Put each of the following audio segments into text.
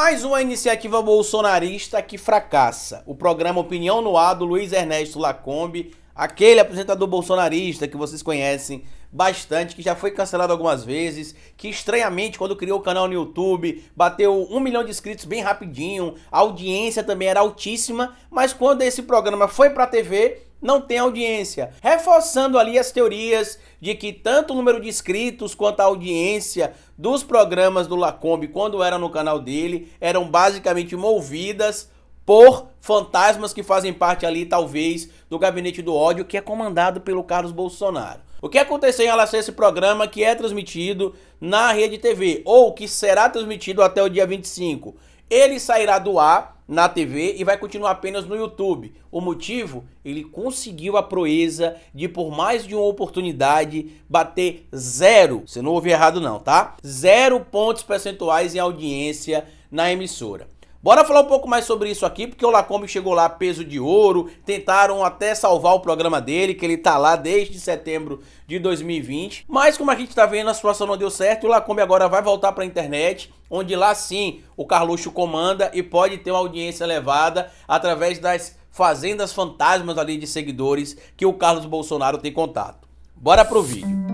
Mais uma iniciativa bolsonarista que fracassa. O programa Opinião no Ar do Luiz Ernesto Lacombe, aquele apresentador bolsonarista que vocês conhecem bastante, que já foi cancelado algumas vezes, que estranhamente quando criou o canal no YouTube bateu um milhão de inscritos bem rapidinho, a audiência também era altíssima, mas quando esse programa foi pra TV não tem audiência, reforçando ali as teorias de que tanto o número de inscritos quanto a audiência dos programas do Lacombe quando era no canal dele eram basicamente movidas por fantasmas que fazem parte ali talvez do gabinete do ódio que é comandado pelo Carlos Bolsonaro. O que aconteceu em relação a esse programa que é transmitido na Rede TV ou que será transmitido até o dia 25? Ele sairá do ar na TV e vai continuar apenas no YouTube. O motivo? Ele conseguiu a proeza de, por mais de uma oportunidade, bater zero. Você não ouviu errado, não, tá? Zero pontos percentuais em audiência na emissora. Bora falar um pouco mais sobre isso aqui, porque o Lacombe chegou lá peso de ouro, tentaram até salvar o programa dele, que ele tá lá desde setembro de 2020. Mas como a gente tá vendo, a situação não deu certo, o Lacombe agora vai voltar pra internet, onde lá sim o Carluxo comanda e pode ter uma audiência elevada através das fazendas fantasmas ali de seguidores que o Carlos Bolsonaro tem contato. Bora pro vídeo.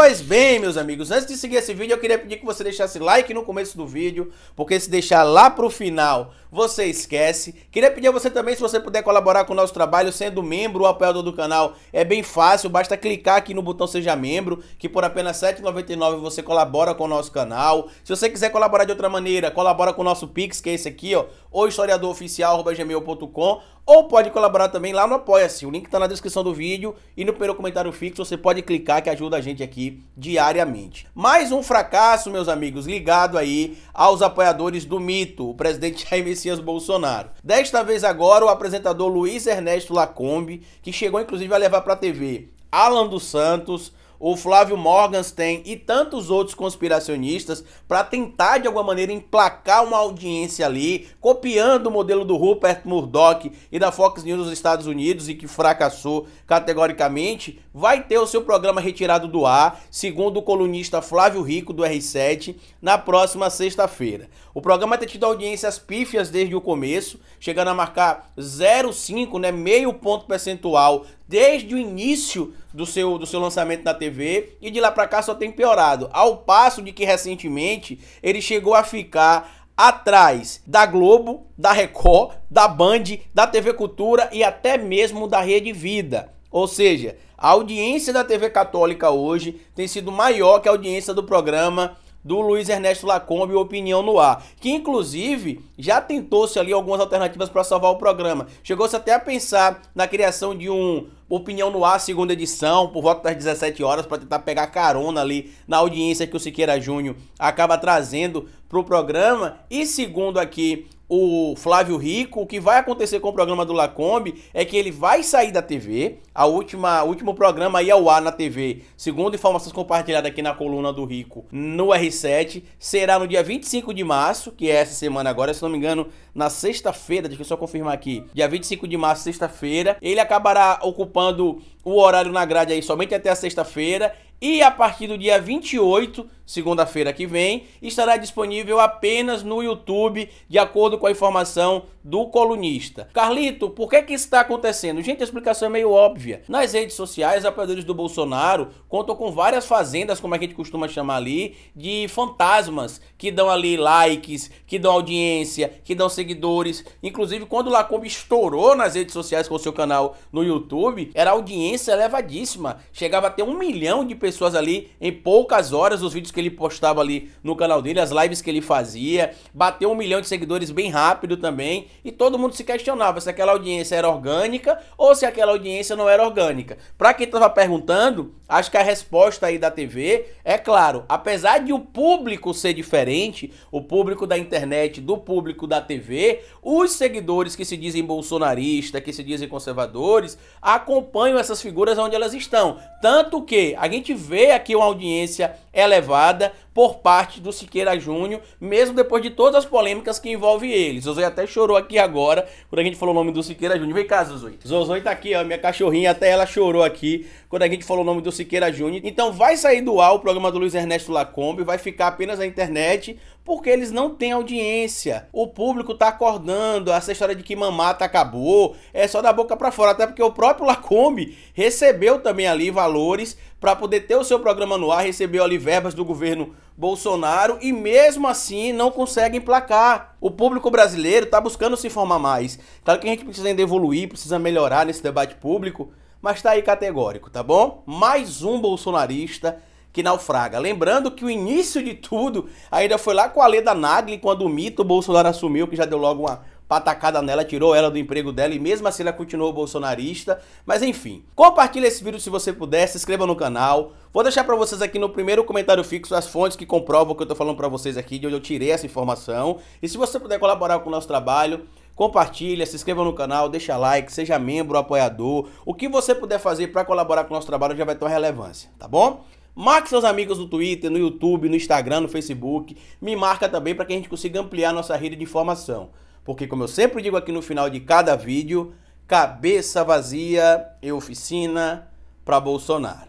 Pois bem, meus amigos, antes de seguir esse vídeo, eu queria pedir que você deixasse like no começo do vídeo, porque se deixar lá pro final, você esquece. Queria pedir a você também, se você puder colaborar com o nosso trabalho, sendo membro ou apoiador do canal, é bem fácil, basta clicar aqui no botão Seja Membro, que por apenas R$ 7,99 você colabora com o nosso canal. Se você quiser colaborar de outra maneira, colabora com o nosso Pix, que é esse aqui, ó, ou historiadoroficial.gmail.com, ou pode colaborar também lá no Apoia-se. O link está na descrição do vídeo e no primeiro comentário fixo você pode clicar que ajuda a gente aqui diariamente. Mais um fracasso, meus amigos, ligado aí aos apoiadores do mito, o presidente Jair Messias Bolsonaro. Desta vez agora o apresentador Luiz Ernesto Lacombe, que chegou inclusive a levar para a TV Alan dos Santos, o Flávio Morgenstern e tantos outros conspiracionistas para tentar de alguma maneira emplacar uma audiência ali, copiando o modelo do Rupert Murdoch e da Fox News nos Estados Unidos e que fracassou categoricamente, vai ter o seu programa retirado do ar, segundo o colunista Flávio Rico do R7, na próxima sexta-feira. O programa tem tido audiências pífias desde o começo, chegando a marcar 0,5, né, meio ponto percentual desde o início do seu, do seu lançamento na TV e de lá para cá só tem piorado. Ao passo de que recentemente ele chegou a ficar atrás da Globo, da Record, da Band, da TV Cultura e até mesmo da Rede Vida. Ou seja, a audiência da TV Católica hoje tem sido maior que a audiência do programa do Luiz Ernesto Lacombe, Opinião no Ar, que inclusive já tentou-se ali algumas alternativas para salvar o programa. Chegou-se até a pensar na criação de um Opinião no Ar, segunda edição, por volta das 17 horas, para tentar pegar carona ali na audiência que o Siqueira Júnior acaba trazendo para o programa. E segundo aqui o Flávio Rico, o que vai acontecer com o programa do Lacombe é que ele vai sair da TV. A última, último programa ia ao ar na TV, segundo informações compartilhadas aqui na coluna do Rico no R7, será no dia 25 de março, que é essa semana agora, se não me engano, na sexta-feira, deixa eu só confirmar aqui. Dia 25 de março, sexta-feira, ele acabará ocupando o horário na grade aí somente até a sexta-feira e a partir do dia 28 segunda-feira que vem, estará disponível apenas no YouTube, de acordo com a informação do colunista. Carlito, por que que isso está acontecendo? Gente, a explicação é meio óbvia. Nas redes sociais, apoiadores do Bolsonaro contam com várias fazendas, como a gente costuma chamar ali, de fantasmas que dão ali likes, que dão audiência, que dão seguidores. Inclusive, quando o Lacombe estourou nas redes sociais com o seu canal no YouTube, era audiência elevadíssima. Chegava a ter um milhão de pessoas ali em poucas horas os vídeos que que ele postava ali no canal dele, as lives que ele fazia, bateu um milhão de seguidores bem rápido também, e todo mundo se questionava se aquela audiência era orgânica ou se aquela audiência não era orgânica. Para quem estava perguntando, Acho que a resposta aí da TV é claro, apesar de o público ser diferente, o público da internet do público da TV, os seguidores que se dizem bolsonaristas, que se dizem conservadores, acompanham essas figuras onde elas estão. Tanto que a gente vê aqui uma audiência elevada, por parte do Siqueira Júnior, mesmo depois de todas as polêmicas que envolvem ele. Zozoi até chorou aqui agora quando a gente falou o nome do Siqueira Júnior. Vem cá, Zozoi. Zozoi tá aqui, ó, minha cachorrinha, até ela chorou aqui quando a gente falou o nome do Siqueira Júnior. Então vai sair do ar o programa do Luiz Ernesto Lacombe, vai ficar apenas na internet, porque eles não têm audiência. O público tá acordando, essa história de que mamata acabou, é só da boca para fora, até porque o próprio Lacombe recebeu também ali valores para poder ter o seu programa no ar, recebeu ali verbas do governo Bolsonaro e mesmo assim não conseguem placar. O público brasileiro está buscando se informar mais. Claro que a gente precisa ainda evoluir, precisa melhorar nesse debate público, mas tá aí categórico, tá bom? Mais um bolsonarista que naufraga. Lembrando que o início de tudo ainda foi lá com a Leda Nagli, quando o mito Bolsonaro assumiu, que já deu logo uma patacada nela, tirou ela do emprego dela e mesmo assim ela continuou bolsonarista. Mas enfim, compartilhe esse vídeo se você puder, se inscreva no canal. Vou deixar para vocês aqui no primeiro comentário fixo as fontes que comprovam o que eu tô falando para vocês aqui, de onde eu tirei essa informação. E se você puder colaborar com o nosso trabalho, compartilha, se inscreva no canal, deixa like, seja membro, apoiador. O que você puder fazer para colaborar com o nosso trabalho já vai ter uma relevância, tá bom? Marque seus amigos no Twitter, no YouTube, no Instagram, no Facebook. Me marca também para que a gente consiga ampliar nossa rede de informação. Porque, como eu sempre digo aqui no final de cada vídeo, cabeça vazia e oficina para Bolsonaro.